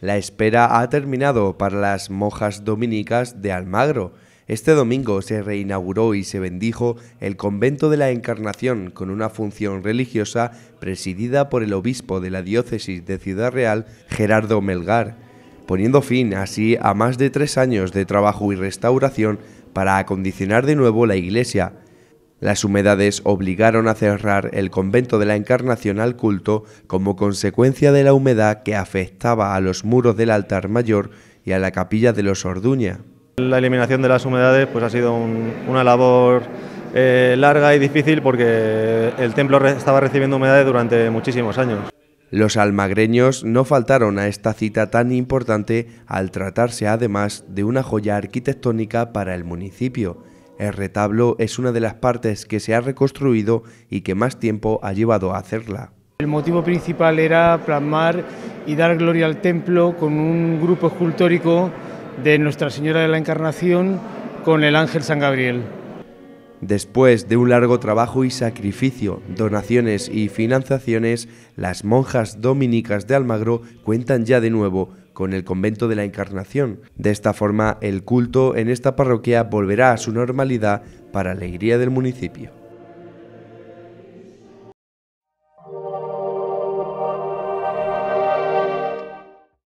La espera ha terminado para las monjas dominicas de Almagro. Este domingo se reinauguró y se bendijo el convento de la Encarnación con una función religiosa presidida por el obispo de la diócesis de Ciudad Real, Gerardo Melgar, poniendo fin así a más de tres años de trabajo y restauración para acondicionar de nuevo la iglesia, las humedades obligaron a cerrar el convento de la Encarnación al culto como consecuencia de la humedad que afectaba a los muros del altar mayor y a la capilla de los Orduña. La eliminación de las humedades pues, ha sido una labor eh, larga y difícil porque el templo estaba recibiendo humedades durante muchísimos años. Los almagreños no faltaron a esta cita tan importante al tratarse además de una joya arquitectónica para el municipio el retablo es una de las partes que se ha reconstruido y que más tiempo ha llevado a hacerla. El motivo principal era plasmar y dar gloria al templo con un grupo escultórico de Nuestra Señora de la Encarnación con el Ángel San Gabriel. Después de un largo trabajo y sacrificio, donaciones y financiaciones, las monjas dominicas de Almagro cuentan ya de nuevo con el convento de la Encarnación. De esta forma, el culto en esta parroquia volverá a su normalidad para alegría del municipio.